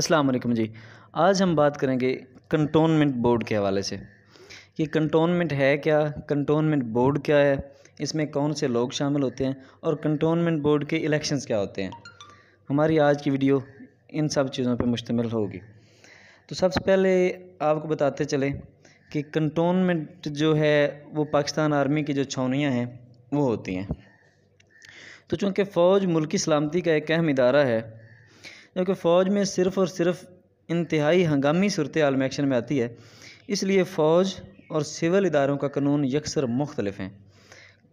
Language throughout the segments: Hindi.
अस्सलाम वालेकुम जी आज हम बात करेंगे कंटोनमेंट बोर्ड के हवाले से कि कंटोनमेंट है क्या कंटोनमेंट बोर्ड क्या है इसमें कौन से लोग शामिल होते हैं और कंटोनमेंट बोर्ड के इलेक्शंस क्या होते हैं हमारी आज की वीडियो इन सब चीज़ों पर मुश्तमिल होगी तो सबसे पहले आपको बताते चलें कि कंटोनमेंट जो है वो पाकिस्तान आर्मी की जो छौनियाँ हैं वो होती हैं तो चूँकि फ़ौज मुल्की सलामती का एक अहम इदारा है जबकि फ़ौज में सिर्फ़ और सिर्फ इंतहाई हंगामी सूरत हाल में एक्शन में आती है इसलिए फ़ौज और सिविल इदारों का कानून यकसर मुख्तलिफ हैं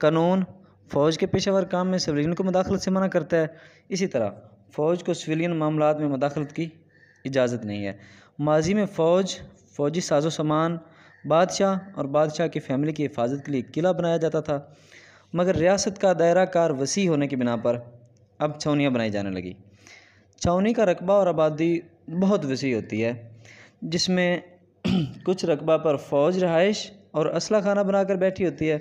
कानून फ़ौज के पेशावर काम में सिविलियन को मुदाखलत से मना करता है इसी तरह फ़ौज को सिविलियन मामला में मुदाखलत की इजाज़त नहीं है माजी में फ़ौज फ़ौजी साजो सामान बादशाह और बादशाह की फैमिली की हिफाजत के लिए किला बनाया जाता था मगर रियासत का दायरा कार वसी होने की बिना पर अब छौनियाँ बनाई जाने लगी छावनी का रकबा और आबादी बहुत वसी होती है जिसमें कुछ रकबा पर फ़ौज रहाइश और असला खाना बनाकर बैठी होती है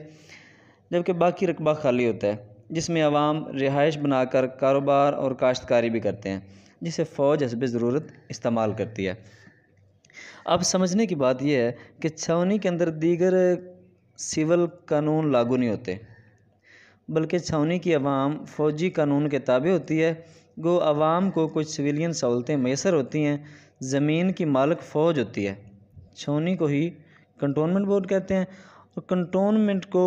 जबकि बाकी रकबा खाली होता है जिसमें आवाम रिहाइश बनाकर कारोबार और काश्तकारी भी करते हैं जिसे फ़ौज हसब ज़रूरत इस्तेमाल करती है अब समझने की बात यह है कि छावनी के अंदर दीगर सिविल कानून लागू नहीं होते बल्कि छावनी की आवाम फ़ौजी कानून के ताबे होती है गो आवाम को कुछ सिविलियन सहूलतें मैसर होती हैं ज़मीन की मालक फ़ौज होती है छोनी को ही कंटोनमेंट बोर्ड कहते हैं और कंटोनमेंट को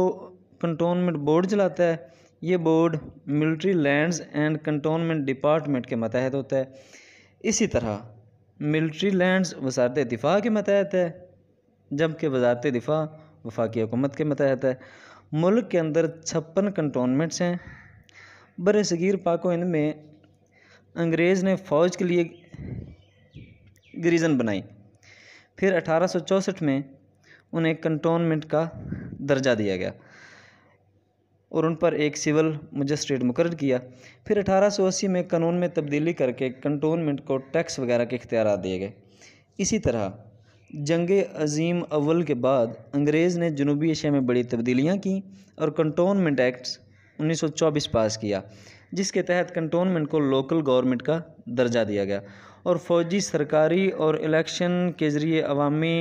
कंटोनमेंट बोर्ड चलाता है ये board military lands and cantonment department के मतहत होता है इसी तरह मिलिट्री लैंड्स वजारत दिफा के मतहत है जबकि वजारत दिफा वफाकी हुकूमत के मतहत है मुल्क के अंदर छप्पन कंटोनमेंट्स हैं बर सगीर पाको हिंद में अंग्रेज़ ने फ़ौज के लिए ग्रीजन बनाई फिर अठारह में उन्हें कंटोनमेंट का दर्जा दिया गया और उन पर एक सिविल मजिस्ट्रेट मुकर किया फिर 1880 में कानून में तब्दीली करके कंटोनमेंट को टैक्स वगैरह के इख्तियार दिए गए इसी तरह जंग अजीम अव्वल के बाद अंग्रेज़ ने जनूबी एशिया में बड़ी तब्दीलियाँ की और कंटोनमेंट एक्ट 1924 पास किया जिसके तहत कंटोनमेंट को लोकल गवर्नमेंट का दर्जा दिया गया और फौजी सरकारी और इलेक्शन के ज़रिए अवामी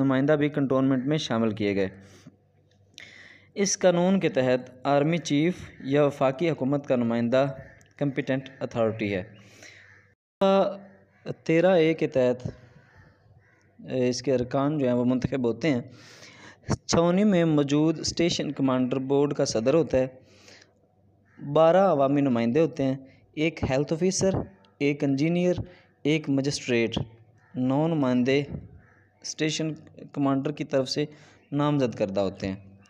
नुमाइंदा भी कंटोनमेंट में शामिल किए गए इस कानून के तहत आर्मी चीफ या वफाकी हुकूमत का नुमाइंदा कम्पिटेंट अथॉरिटी है तेरह ए के तहत इसके अरकान जो हैं वो मंतखब होते हैं छवनी में मौजूद स्टेशन कमांडर बोर्ड का सदर होता है बारह अवामी नुमाइंदे होते हैं एक हेल्थ ऑफिसर एक इंजीनियर एक मजिस्ट्रेट नौ नुमाइंदे स्टेशन कमांडर की तरफ से नामजद करदा होते हैं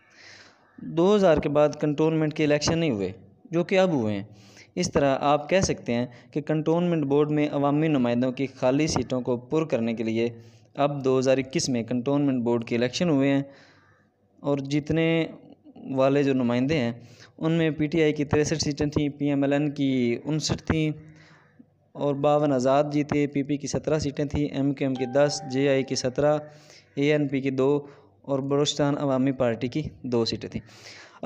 2000 के बाद कंटोनमेंट के इलेक्शन नहीं हुए जो कि अब हुए हैं इस तरह आप कह सकते हैं कि कंटोनमेंट बोर्ड में अवामी नुमाइंदों की खाली सीटों को पुर करने के लिए अब 2021 में कंटोनमेंट बोर्ड के इलेक्शन हुए हैं और जितने वाले जो नुमाइंदे हैं उनमें पीटीआई की तिरसठ सीटें थीं पीएमएलएन की उनसठ थी और बावन आज़ाद जीते पीपी की सत्रह सीटें के एमकेएम की दस जेआई की सत्रह एएनपी की दो और बलोचिस्तान अवामी पार्टी की दो सीटें थीं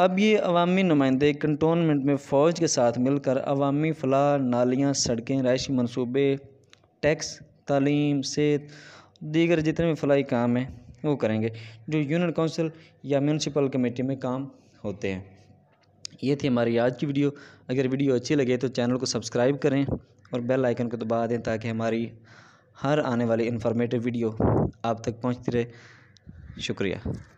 अब ये अवामी नुमाइंदे कंटोनमेंट में फ़ौज के साथ मिलकर अवामी फलाह नालियाँ सड़कें रहायशी मनसूबे टैक्स तालीम सेहत दीगर जितने भी फलाई काम हैं वो करेंगे जो यूनियन काउंसिल या म्यूनसिपल कमेटी में काम होते हैं ये थी हमारी आज की वीडियो अगर वीडियो अच्छी लगे तो चैनल को सब्सक्राइब करें और बेल आइकन को दबा दें ताकि हमारी हर आने वाली इन्फॉर्मेटिव वीडियो आप तक पहुंचती रहे शुक्रिया